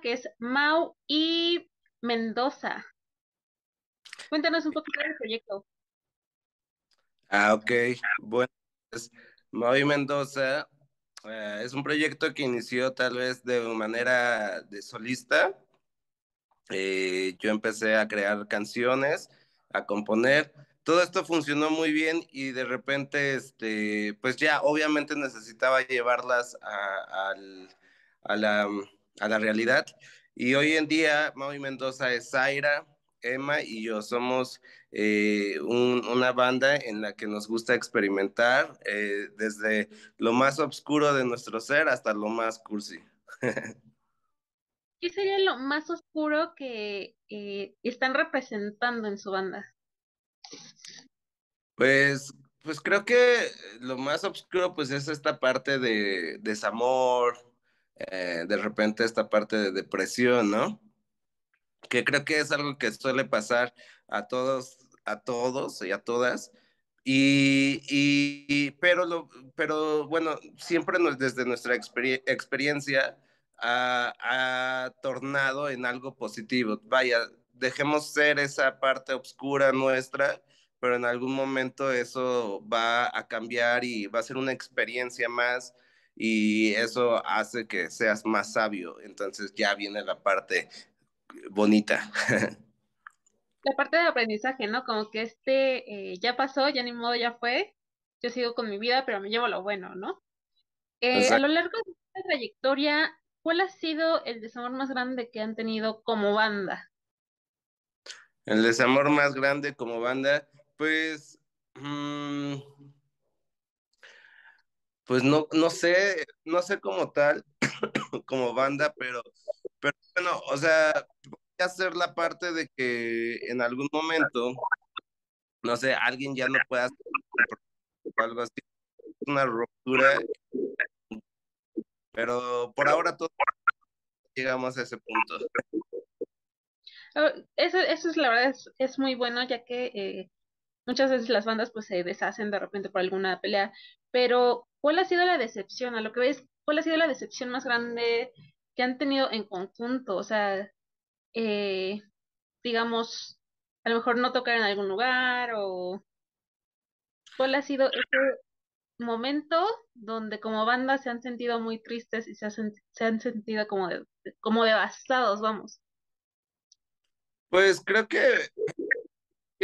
que es Mau y Mendoza. Cuéntanos un poquito del proyecto. Ah, ok. Bueno, pues, Mau y Mendoza eh, es un proyecto que inició tal vez de manera de solista. Eh, yo empecé a crear canciones, a componer. Todo esto funcionó muy bien y de repente, este, pues ya obviamente necesitaba llevarlas a la a la realidad. Y hoy en día, Maui Mendoza es Zaira, Emma y yo somos eh, una banda en la que nos gusta experimentar eh, desde lo más oscuro de nuestro ser hasta lo más cursi. ¿Qué sería lo más oscuro que eh, están representando en su banda? Pues, pues creo que lo más oscuro pues es esta parte de desamor, eh, de repente esta parte de depresión, ¿no? Que creo que es algo que suele pasar a todos, a todos y a todas. Y, pero, pero bueno, siempre desde nuestra experiencia ha, ha tornado en algo positivo. Vaya, dejemos ser esa parte oscura nuestra, pero en algún momento eso va a cambiar y va a ser una experiencia más y eso hace que seas más sabio. Entonces ya viene la parte bonita. La parte de aprendizaje, ¿no? Como que este eh, ya pasó, ya ni modo, ya fue. Yo sigo con mi vida, pero me llevo lo bueno, ¿no? Eh, a lo largo de esta trayectoria, ¿cuál ha sido el desamor más grande que han tenido como banda? El desamor más grande como banda, pues... Mm, pues no, no sé, no sé como tal, como banda, pero, pero bueno, o sea, voy a hacer la parte de que en algún momento, no sé, alguien ya no pueda hacer algo así, una ruptura, pero por ahora todos llegamos a ese punto. Ah, eso, eso es la verdad, es, muy bueno, ya que eh, muchas veces las bandas pues se deshacen de repente por alguna pelea, pero ¿Cuál ha sido la decepción? A lo que ves, ¿cuál ha sido la decepción más grande que han tenido en conjunto? O sea, eh, digamos, a lo mejor no tocar en algún lugar o cuál ha sido ese momento donde como banda se han sentido muy tristes y se, han sentido como, como devastados, vamos. Pues creo que,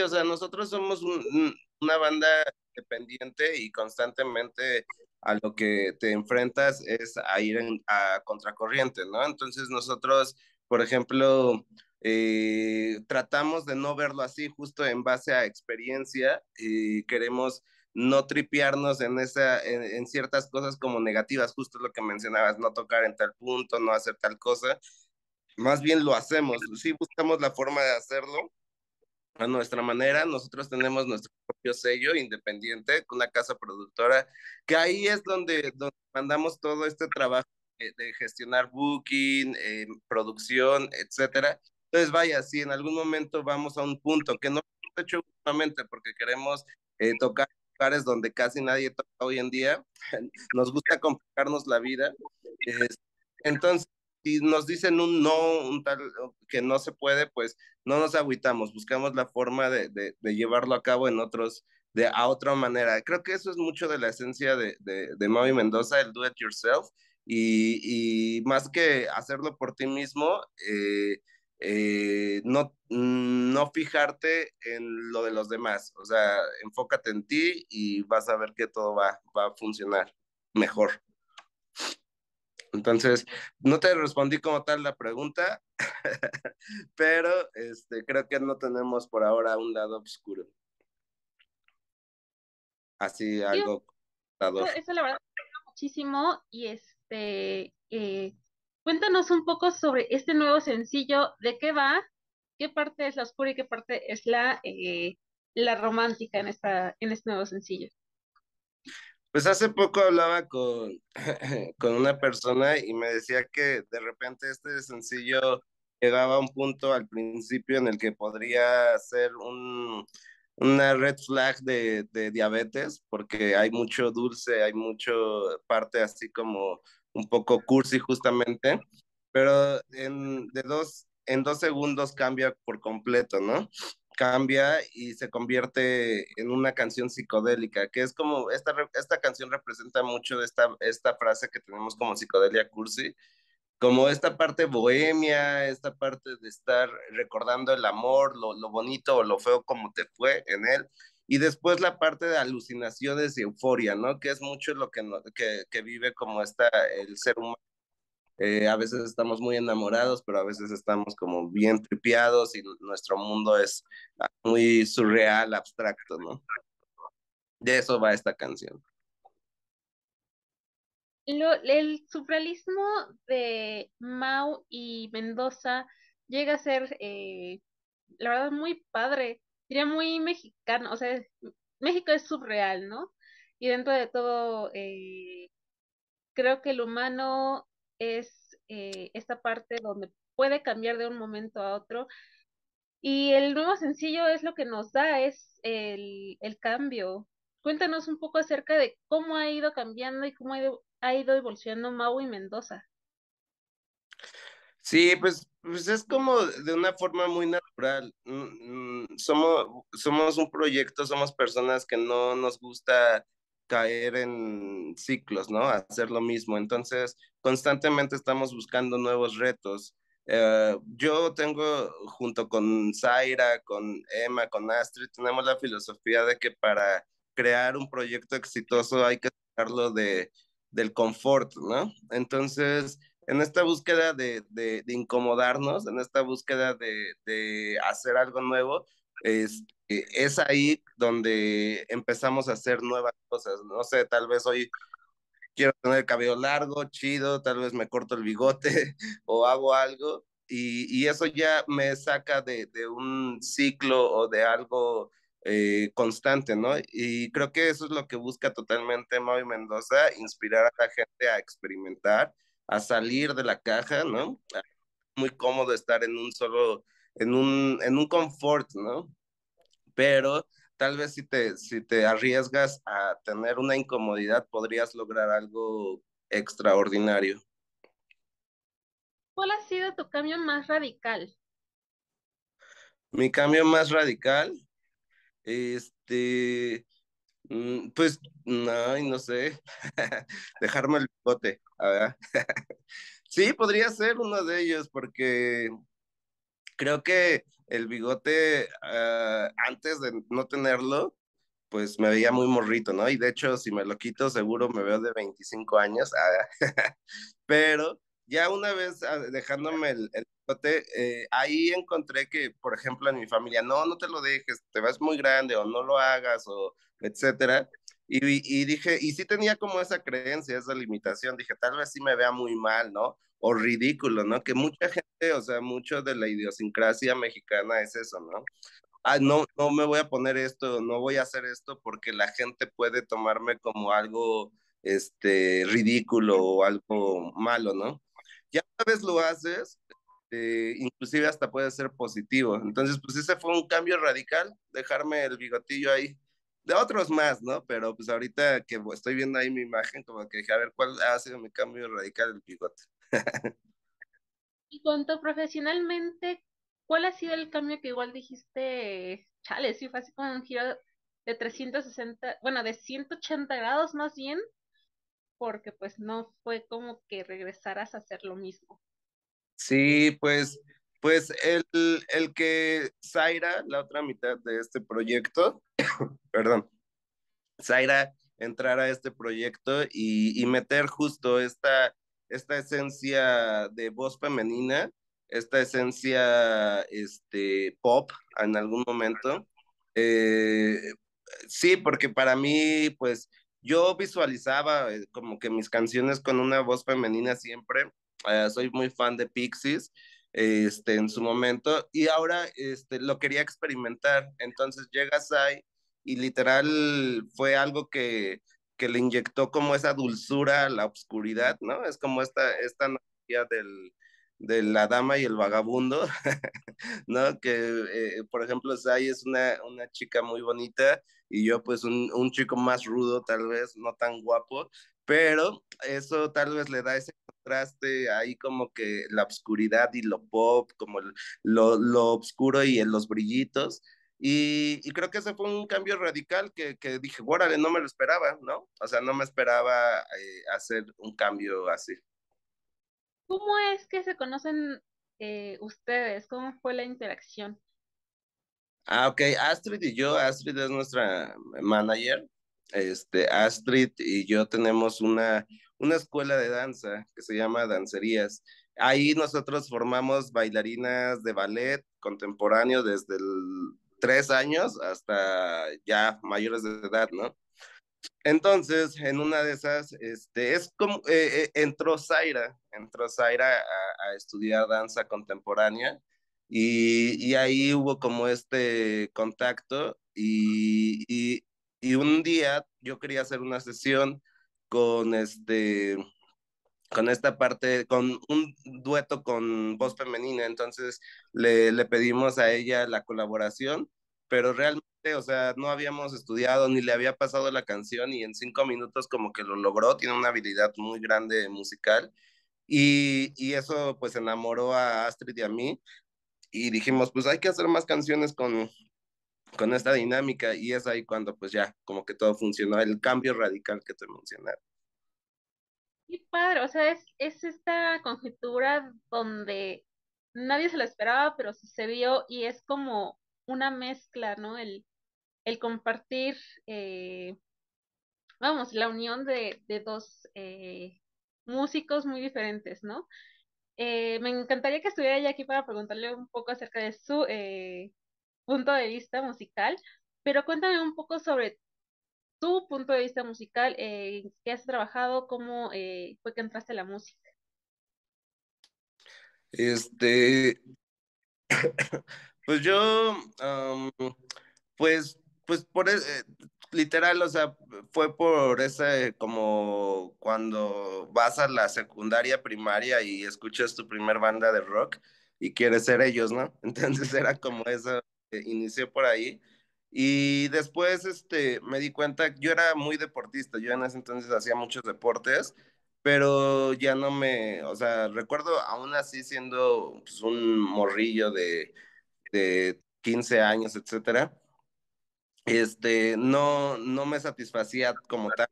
o sea, nosotros somos una banda pendiente y constantemente a lo que te enfrentas es a ir a contracorriente, ¿no? Entonces nosotros, por ejemplo, eh, tratamos de no verlo así justo en base a experiencia y queremos no tripearnos en, esa, en, ciertas cosas como negativas, justo lo que mencionabas, no tocar en tal punto, no hacer tal cosa. Más bien lo hacemos, sí buscamos la forma de hacerlo, a nuestra manera. Nosotros tenemos nuestro propio sello independiente, una casa productora, que ahí es donde, mandamos todo este trabajo de, gestionar booking, eh, producción, etcétera. Entonces, vaya, si en algún momento vamos a un punto que no hemos hecho últimamente porque queremos eh, tocar lugares donde casi nadie toca hoy en día, nos gusta complicarnos la vida. entonces, si nos dicen un no, un tal que no se puede, pues no nos agüitamos, buscamos la forma de, llevarlo a cabo en otros, de a otra manera. Creo que eso es mucho de la esencia de, de, Mendoza, el do it yourself, y, más que hacerlo por ti mismo, eh, eh, no, no fijarte en lo de los demás, o sea, enfócate en ti y vas a ver que todo va, va a funcionar mejor. Entonces, no te respondí como tal la pregunta, pero este, creo que no tenemos por ahora un lado oscuro. Así algo. eso, la verdad me muchísimo y este, eh, cuéntanos un poco sobre este nuevo sencillo, de qué va, qué parte es la oscura y qué parte es la, eh, la romántica en, esta, en este nuevo sencillo. Pues hace poco hablaba con, con una persona y me decía que de repente este sencillo llegaba a un punto al principio en el que podría ser una red flag de, diabetes, porque hay mucho dulce, hay mucho parte así como un poco cursi justamente, pero en, de dos, en dos segundos cambia por completo, ¿no? cambia y se convierte en una canción psicodélica, que es como, esta, esta canción representa mucho esta, esta frase que tenemos como psicodelia cursi, como esta parte bohemia, esta parte de estar recordando el amor, lo, bonito o lo feo como te fue en él, y después la parte de alucinaciones y euforia, ¿no? Que es mucho lo que, que, que vive como está el ser humano eh, a veces estamos muy enamorados, pero a veces estamos como bien tripiados y nuestro mundo es ah, muy surreal, abstracto, ¿no? De eso va esta canción. el surrealismo de Mau y Mendoza llega a ser, eh, la verdad, muy padre, diría muy mexicano, o sea, México es surreal, ¿no? Y dentro de todo, eh, creo que el humano es eh, esta parte donde puede cambiar de un momento a otro. Y el nuevo sencillo es lo que nos da, es el, cambio. Cuéntanos un poco acerca de cómo ha ido cambiando y cómo ha ido, ha ido evolucionando y Mendoza. Sí, pues, pues es como de una forma muy natural. Mm, mm, somos, somos un proyecto, somos personas que no nos gusta caer en ciclos, ¿no? Hacer lo mismo. Entonces, constantemente estamos buscando nuevos retos. Eh, yo tengo, junto con Zaira, con Emma, con Astrid, tenemos la filosofía de que para crear un proyecto exitoso hay que sacarlo de, del confort, ¿no? Entonces, en esta búsqueda de, incomodarnos, en esta búsqueda de hacer algo nuevo, es, eh, es ahí donde empezamos a hacer nuevas cosas. No sé, tal vez hoy quiero tener el cabello largo, chido, tal vez me corto el bigote o hago algo. Y, eso ya me saca de, un ciclo o de algo eh, constante, ¿no? Y creo que eso es lo que busca totalmente Mavi Mendoza, inspirar a la gente a experimentar, a salir de la caja, ¿no? Muy cómodo estar en un solo en un, en un confort, ¿no? Pero tal vez si te, si te arriesgas a tener una incomodidad, podrías lograr algo extraordinario. ¿Cuál ha sido tu cambio más radical? Mi cambio más radical, este, mm, pues, no, no sé, dejarme el a ver. sí, podría ser uno de ellos porque creo que el bigote, ah, antes de no tenerlo, pues me veía muy morrito, ¿no? Y de hecho, si me lo quito, seguro me veo de 25 años. Ah, pero ya una vez ah, dejándome el, bigote, eh, ahí encontré que, por ejemplo, en mi familia, no, no te lo dejes, te vas muy grande o no lo hagas o etcétera. Y, y, dije, y sí tenía como esa creencia, esa limitación, dije, tal vez sí me vea muy mal, ¿no? O ridículo, ¿no? Que mucha gente o sea, mucho de la idiosincrasia mexicana es eso, ¿no? Ah, no, no me voy a poner esto, no voy a hacer esto porque la gente puede tomarme como algo este, ridículo o algo malo, ¿no? Ya una vez lo haces, eh, inclusive hasta puede ser positivo. Entonces, pues ese fue un cambio radical, dejarme el bigotillo ahí. De otros más, ¿no? Pero pues ahorita que estoy viendo ahí mi imagen, como que dije, a ver, ¿cuál ha sido mi cambio radical del bigote? cuanto profesionalmente, ¿cuál ha sido el cambio que igual dijiste, chale, sí fue así como un giro de 360, bueno, de 180 grados más bien, porque pues no fue como que regresaras a hacer lo mismo. Sí, pues, pues el, el que Zaira, la otra mitad de este proyecto, perdón, Zaira entrar a este proyecto y, y meter justo esta esta esencia de voz femenina, esta esencia este, pop en algún momento. Eh, sí, porque para mí, pues yo visualizaba eh, como que mis canciones con una voz femenina siempre. Eh, soy muy fan de Pixies este, en su momento y ahora este, lo quería experimentar. Entonces llegas ahí y literal fue algo que que le inyectó como esa dulzura a la oscuridad, ¿no? Es como esta, esta del, de la dama y el vagabundo, ¿no? Que, eh, por ejemplo, Zay es una, una, chica muy bonita y yo pues un, un, chico más rudo, tal vez, no tan guapo, pero eso tal vez le da ese contraste ahí como que la obscuridad y lo pop, como lo, lo, oscuro y los brillitos, y, creo que ese fue un cambio radical que, que dije, órale, no me lo esperaba, ¿no? O sea, no me esperaba eh, hacer un cambio así. ¿Cómo es que se conocen eh, ustedes? ¿Cómo fue la interacción? Ah, ok, Astrid y yo, Astrid es nuestra manager. Este, Astrid y yo tenemos una, una escuela de danza que se llama Dancerías. Ahí nosotros formamos bailarinas de ballet contemporáneo desde el tres años hasta ya mayores de edad, ¿no? Entonces, en una de esas, este, es como, eh, eh, entró Zaira, entró Zaira a, estudiar danza contemporánea y, y, ahí hubo como este contacto y, y, y, un día yo quería hacer una sesión con este con esta parte, con un dueto con voz femenina, entonces le, le pedimos a ella la colaboración, pero realmente, o sea, no habíamos estudiado ni le había pasado la canción y en cinco minutos como que lo logró, tiene una habilidad muy grande musical y, y eso pues enamoró a Astrid y a mí y dijimos, pues hay que hacer más canciones con, con esta dinámica y es ahí cuando pues ya como que todo funcionó, el cambio radical que te mencionaba qué padre, o sea, es, esta conjetura donde nadie se lo esperaba, pero sucedió y es como una mezcla, ¿no? El, compartir, eh, vamos, la unión de, dos eh, músicos muy diferentes, ¿no? Eh, me encantaría que estuviera ya aquí para preguntarle un poco acerca de su punto de vista musical, pero cuéntame un poco sobre tu punto de vista musical, eh, qué has trabajado, cómo eh, fue que entraste a la música. Este, pues yo, pues, pues por e, eh, literal, o sea, fue por ese como cuando vas a la secundaria, primaria y escuchas tu primer banda de rock y quieres ser ellos, ¿no? Entonces era como eso, inició por ahí. Y después este, me di cuenta, yo era muy deportista, yo en ese entonces hacía muchos deportes, pero ya no me, o sea, recuerdo aún así siendo pues, un morrillo de, de 15 años, etcétera, este, no, no me satisfacía como tal,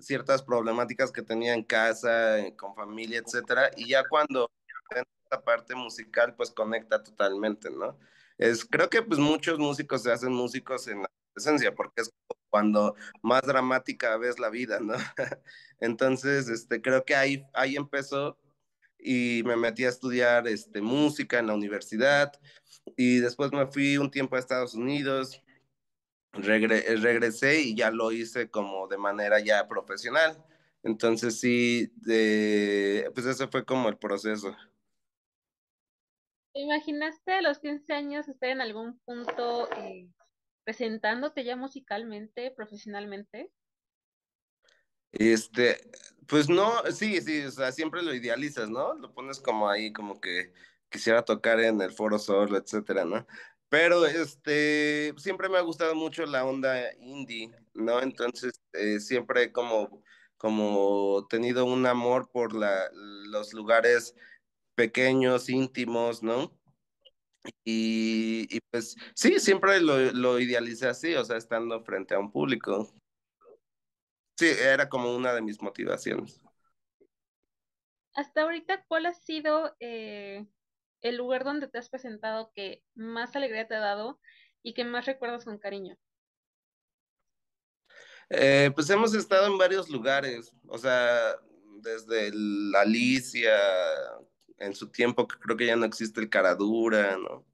ciertas problemáticas que tenía en casa, eh, con familia, etcétera, y ya cuando en esta parte musical, pues conecta totalmente, ¿no? es, creo que pues muchos músicos se hacen músicos en la adolescencia, porque es cuando más dramática ves la vida, ¿no? Entonces, este, creo que ahí, ahí empezó y me metí a estudiar este, música en la universidad y después me fui un tiempo a Estados Unidos, eh, regresé y ya lo hice como de manera ya profesional. Entonces sí, pues ese fue como el proceso. ¿Te imaginaste a los 15 años estar en algún punto eh, presentándote ya musicalmente, profesionalmente? Este, pues no, sí, sí, o sea, siempre lo idealizas, ¿no? Lo pones como ahí, como que quisiera tocar en el Foro solo, etcétera, ¿no? Pero este, siempre me ha gustado mucho la onda indie, ¿no? Entonces, eh, siempre como, como tenido un amor por la, los lugares pequeños, íntimos, ¿no? Y, pues sí, siempre lo, idealicé así, o sea, estando frente a un público. Sí, era como una de mis motivaciones. Hasta ahorita, ¿cuál ha sido eh, el lugar donde te has presentado que más alegría te ha dado y que más recuerdas con cariño? Eh, pues hemos estado en varios lugares, o sea, desde la Alicia, en su tiempo que creo que ya no existe el Caradura, ¿no?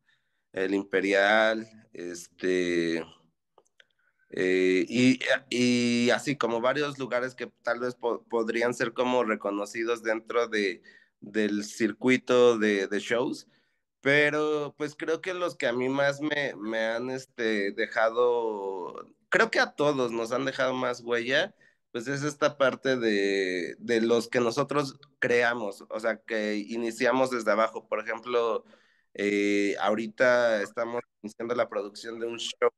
El Imperial, este... Eh, y, así como varios lugares que tal vez podrían ser como reconocidos dentro de, del circuito de, shows, pero pues creo que los que a mí más me, me han este, dejado, creo que a todos nos han dejado más huella, pues es esta parte de, los que nosotros creamos, o sea, que iniciamos desde abajo. Por ejemplo, eh, ahorita estamos iniciando la producción de un show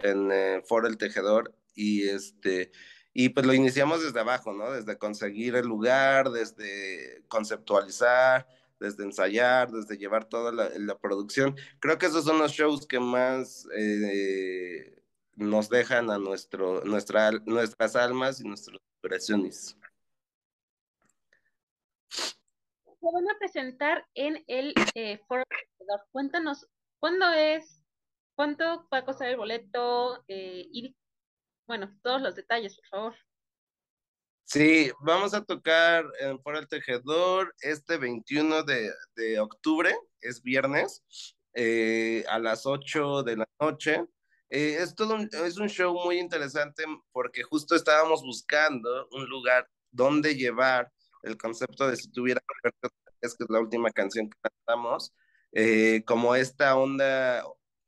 en eh, For El Tejedor y este... Y pues lo iniciamos desde abajo, ¿no? Desde conseguir el lugar, desde conceptualizar, desde ensayar, desde llevar toda la, producción. Creo que esos son los shows que más eh, nos dejan a nuestro, nuestras almas y nuestras operaciones. Se van a presentar en el eh, Foro del Tejedor. Cuéntanos, ¿cuándo es? ¿Cuánto va a costar el boleto? Eh, y, bueno, todos los detalles, por favor. Sí, vamos a tocar en Foro del Tejedor este 21 de, octubre, es viernes, eh, a las 8 de la noche. Eh, es, un, show muy interesante porque justo estábamos buscando un lugar donde llevar el concepto de si tuviera es que es la última canción que cantamos, eh, como esta onda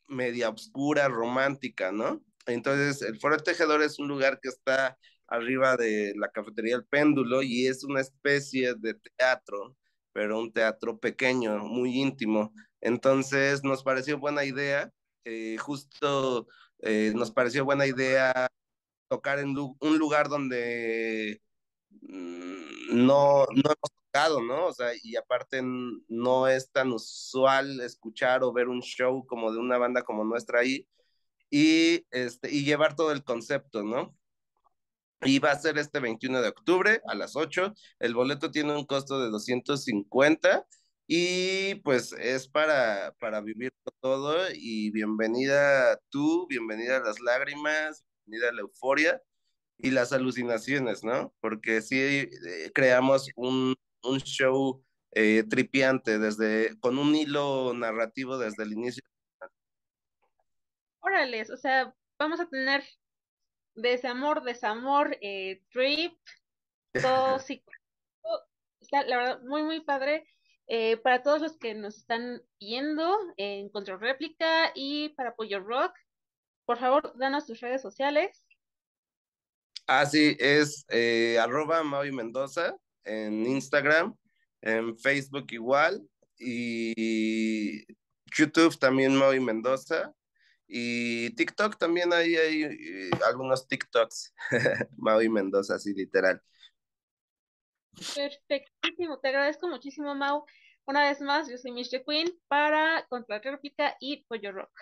media oscura romántica, ¿no? Entonces, el Foro Tejedor es un lugar que está arriba de la cafetería El Péndulo y es una especie de teatro, pero un teatro pequeño, muy íntimo. Entonces, nos pareció buena idea eh, justo eh, nos pareció buena idea tocar en un lugar donde mm, no, no hemos tocado, ¿no? O sea, y aparte no es tan usual escuchar o ver un show como de una banda como nuestra ahí y, este, y llevar todo el concepto, ¿no? Y va a ser este 21 de octubre a las 8. El boleto tiene un costo de 250 y pues es para, para vivirlo todo y bienvenida tú, bienvenida a las lágrimas, bienvenida a la euforia y las alucinaciones, ¿no? Porque si eh, creamos un, show eh, tripiante desde, con un hilo narrativo desde el inicio. Órales, o sea, vamos a tener desamor, desamor, eh, trip, todo sí, Está, la verdad, muy, muy padre. Eh, para todos los que nos están viendo en Control y para Pollo Rock, por favor, danos sus redes sociales. Ah, sí, es eh, arroba Mendoza en Instagram, en Facebook igual, y YouTube también Mavi Mendoza, y TikTok también hay, hay, eh, algunos TikToks, Maui Mendoza, así literal. Perfectísimo, te agradezco muchísimo, Mau. Una vez más, yo soy Mister Queen para Contra y Pollo Rock.